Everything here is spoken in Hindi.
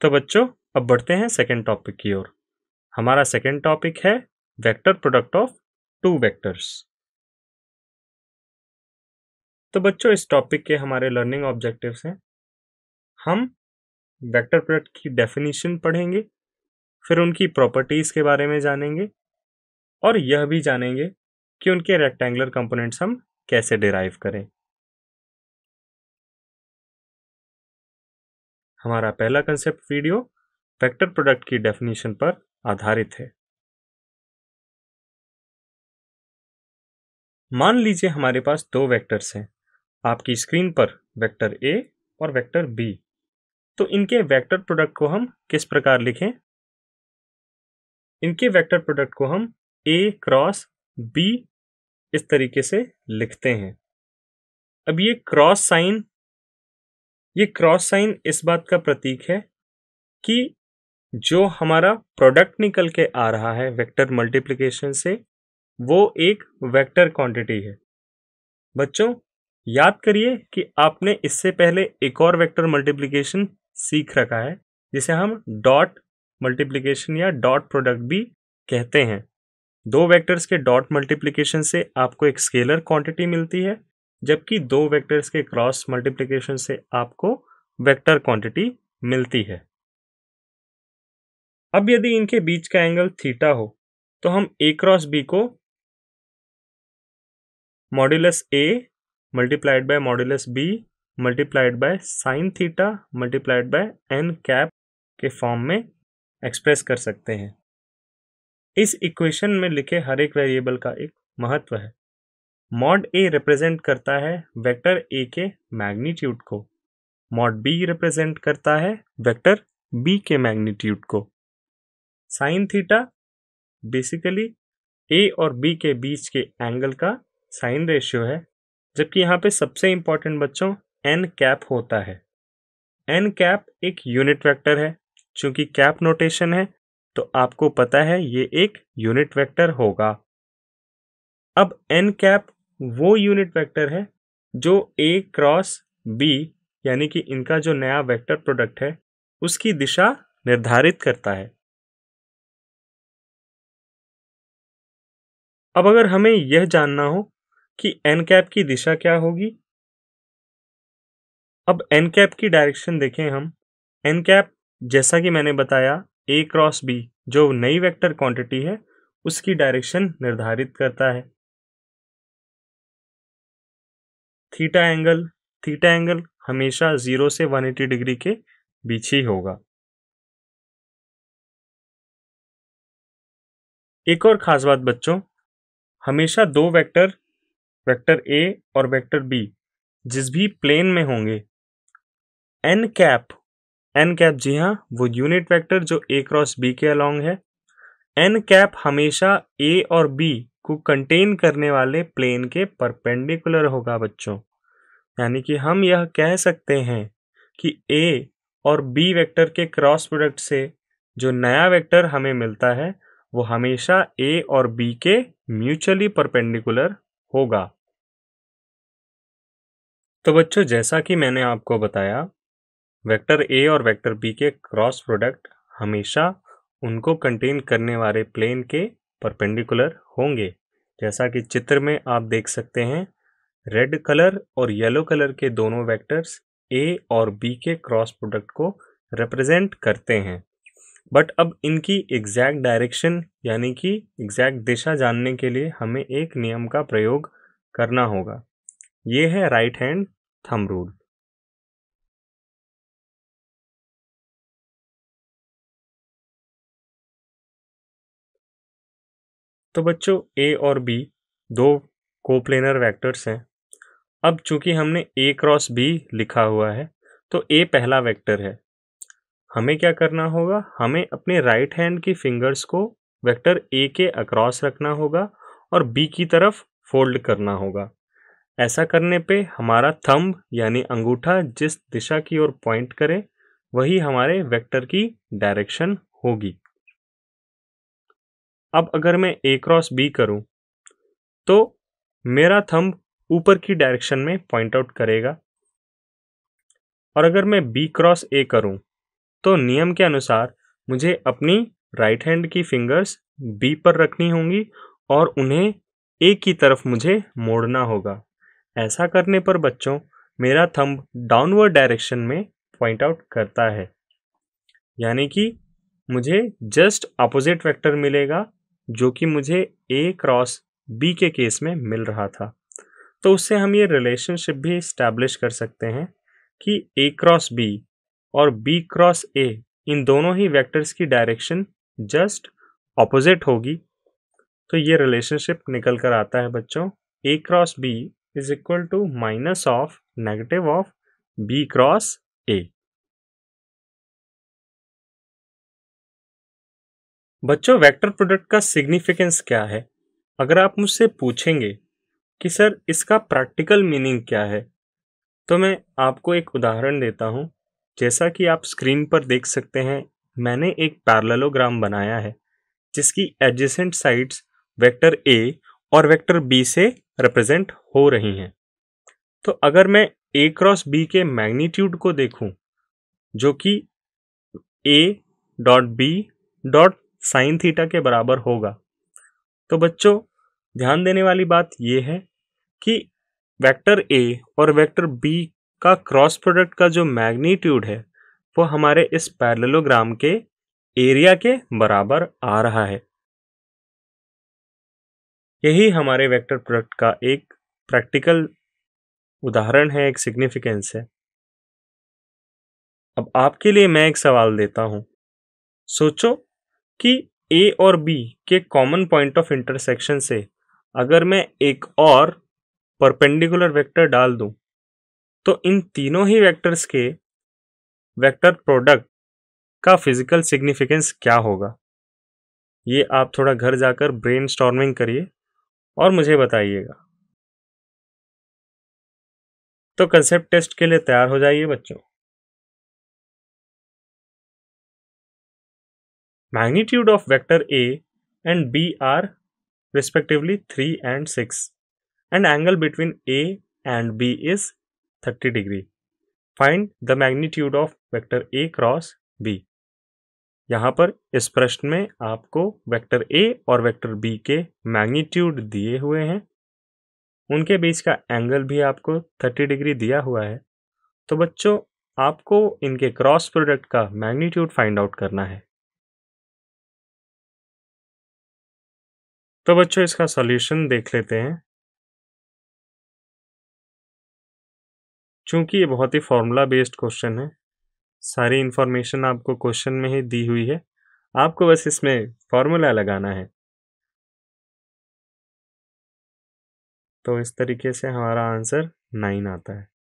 तो बच्चों अब बढ़ते हैं सेकेंड टॉपिक की ओर हमारा सेकेंड टॉपिक है vector product of two vectors तो बच्चों इस टॉपिक के हमारे लर्निंग ऑब्जेक्टिव्स हैं हम वेक्टर प्रोडक्ट की डेफिनेशन पढ़ेंगे फिर उनकी प्रॉपर्टीज़ के बारे में जानेंगे और यह भी जानेंगे कि उनके रेक्टेंगुलर कंपोनेंट्स हम कैसे डिराइव करें हमारा पहला कंसेप्ट वीडियो फैक्टर प्रोडक्ट की डेफिनेशन पर आधारित है मान लीजिए हमारे पास दो वेक्टर्स हैं आपकी स्क्रीन पर वेक्टर ए और वेक्टर बी तो इनके वेक्टर प्रोडक्ट को हम किस प्रकार लिखें इनके वेक्टर प्रोडक्ट को हम ए क्रॉस बी इस तरीके से लिखते हैं अब ये क्रॉस साइन ये क्रॉस साइन इस बात का प्रतीक है कि जो हमारा प्रोडक्ट निकल के आ रहा है वेक्टर मल्टीप्लिकेशन से वो एक वेक्टर क्वांटिटी है बच्चों याद करिए कि आपने इससे पहले एक और वेक्टर मल्टीप्लिकेशन सीख रखा है जिसे हम डॉट मल्टीप्लिकेशन या डॉट प्रोडक्ट भी कहते हैं दो वेक्टर्स के डॉट मल्टीप्लिकेशन से आपको एक स्केलर क्वांटिटी मिलती है जबकि दो वेक्टर्स के क्रॉस मल्टीप्लिकेशन से आपको वेक्टर क्वांटिटी मिलती है अब यदि इनके बीच का एंगल थीटा हो तो हम ए क्रॉस बी को modulus A multiplied by modulus B multiplied by sine theta multiplied by N cap के फॉर्म में एक्सप्रेस कर सकते हैं इस इक्वेशन में लिखे हर एक वेरिएबल का एक महत्व है मॉड ए रिप्रेजेंट करता है वेक्टर ए के मैग्नीट्यूड को मॉड बी रिप्रेजेंट करता है वेक्टर बी के मैग्नीट्यूड को साइन थीटा बेसिकली ए और बी के बीच के एंगल का साइन रेशियो है जबकि यहाँ पे सबसे इंपॉर्टेंट बच्चों एन कैप होता है एन कैप एक यूनिट वेक्टर है चूंकि कैप नोटेशन है तो आपको पता है ये एक यूनिट वेक्टर होगा अब एन कैप वो यूनिट वेक्टर है जो ए क्रॉस बी यानी कि इनका जो नया वेक्टर प्रोडक्ट है उसकी दिशा निर्धारित करता है अब अगर हमें यह जानना हो कि एन कैप की दिशा क्या होगी अब एन कैप की डायरेक्शन देखें हम एन कैप जैसा कि मैंने बताया ए क्रॉस बी जो नई वेक्टर क्वांटिटी है उसकी डायरेक्शन निर्धारित करता है थीटा एंगल थीटा एंगल हमेशा ज़ीरो से 180 डिग्री के बीच ही होगा एक और ख़ास बात बच्चों हमेशा दो वेक्टर वेक्टर ए और वेक्टर बी जिस भी प्लेन में होंगे एन कैप एन कैप जी हाँ वो यूनिट वेक्टर जो ए क्रॉस बी के अलॉन्ग है एन कैप हमेशा ए और बी को कंटेन करने वाले प्लेन के परपेंडिकुलर होगा बच्चों यानी कि हम यह कह सकते हैं कि ए और बी वेक्टर के क्रॉस प्रोडक्ट से जो नया वेक्टर हमें मिलता है वो हमेशा ए और बी के म्यूचुअली परपेंडिकुलर होगा तो बच्चों जैसा कि मैंने आपको बताया वेक्टर ए और वेक्टर बी के क्रॉस प्रोडक्ट हमेशा उनको कंटेन करने वाले प्लेन के परपेंडिकुलर होंगे जैसा कि चित्र में आप देख सकते हैं रेड कलर और येलो कलर के दोनों वेक्टर्स ए और बी के क्रॉस प्रोडक्ट को रिप्रेजेंट करते हैं बट अब इनकी एग्जैक्ट डायरेक्शन यानी कि एग्जैक्ट दिशा जानने के लिए हमें एक नियम का प्रयोग करना होगा ये है राइट हैंड थम रूल तो बच्चों ए और बी दो कोप्लेनर वेक्टर्स हैं अब चूंकि हमने ए क्रॉस बी लिखा हुआ है तो ए पहला वेक्टर है हमें क्या करना होगा हमें अपने राइट हैंड की फिंगर्स को वेक्टर ए के अक्रॉस रखना होगा और बी की तरफ फोल्ड करना होगा ऐसा करने पे हमारा थंब यानी अंगूठा जिस दिशा की ओर पॉइंट करे वही हमारे वेक्टर की डायरेक्शन होगी अब अगर मैं ए क्रॉस बी करूं तो मेरा थंब ऊपर की डायरेक्शन में पॉइंट आउट करेगा और अगर मैं बी क्रॉस ए करूं तो नियम के अनुसार मुझे अपनी राइट हैंड की फिंगर्स बी पर रखनी होंगी और उन्हें ए की तरफ मुझे मोड़ना होगा ऐसा करने पर बच्चों मेरा थंब डाउनवर्ड डायरेक्शन में पॉइंट आउट करता है यानी कि मुझे जस्ट अपोजिट वेक्टर मिलेगा जो कि मुझे ए क्रॉस बी के केस में मिल रहा था तो उससे हम ये रिलेशनशिप भी इस्टेब्लिश कर सकते हैं कि ए क्रॉस बी और बी क्रॉस ए इन दोनों ही वेक्टर्स की डायरेक्शन जस्ट ऑपोजिट होगी तो ये रिलेशनशिप निकल कर आता है बच्चों A cross B is equal to minus of negative of B cross A बच्चों वेक्टर प्रोडक्ट का सिग्निफिकेंस क्या है अगर आप मुझसे पूछेंगे कि सर इसका प्रैक्टिकल मीनिंग क्या है तो मैं आपको एक उदाहरण देता हूँ जैसा कि आप स्क्रीन पर देख सकते हैं मैंने एक पैरलोग्राम बनाया है जिसकी एडजेसेंट साइड्स वेक्टर ए और वेक्टर बी से रिप्रेजेंट हो रही हैं तो अगर मैं ए क्रॉस बी के मैग्नीट्यूड को देखूं, जो कि A dot B dot sine theta के बराबर होगा तो बच्चों ध्यान देने वाली बात यह है कि वेक्टर ए और वेक्टर बी का क्रॉस प्रोडक्ट का जो मैग्नीट्यूड है वो हमारे इस पैरेललोग्राम के एरिया के बराबर आ रहा है यही हमारे वेक्टर प्रोडक्ट का एक प्रैक्टिकल उदाहरण है एक सिग्निफिकेंस है अब आपके लिए मैं एक सवाल देता हूं सोचो कि ए और बी के कॉमन पॉइंट ऑफ इंटरसेक्शन से अगर मैं एक और परपेंडिकुलर वेक्टर डाल दूं तो इन तीनों ही वेक्टर्स के वेक्टर प्रोडक्ट का फिजिकल सिग्निफिकेंस क्या होगा ये आप थोड़ा घर जाकर ब्रेन स्टॉर्मिंग करिए और मुझे बताइएगा तो कंसेप्ट टेस्ट के लिए तैयार हो जाइए बच्चों magnitude of vector A and B are respectively 3 and 6 and angle between A and B is 30 degree. Find the magnitude of vector A cross B. यहाँ पर इस प्रश्न में आपको वेक्टर ए और वेक्टर बी के मैग्नीट्यूड दिए हुए हैं उनके बीच का एंगल भी आपको 30 डिग्री दिया हुआ है तो बच्चों आपको इनके क्रॉस प्रोडक्ट का मैग्नीट्यूड फाइंड आउट करना है तो बच्चों इसका सॉल्यूशन देख लेते हैं चूंकि ये बहुत ही फॉर्मूला बेस्ड क्वेश्चन है सारी इन्फॉर्मेशन आपको क्वेश्चन में ही दी हुई है आपको बस इसमें फॉर्मूला लगाना है तो इस तरीके से हमारा आंसर नाइन आता है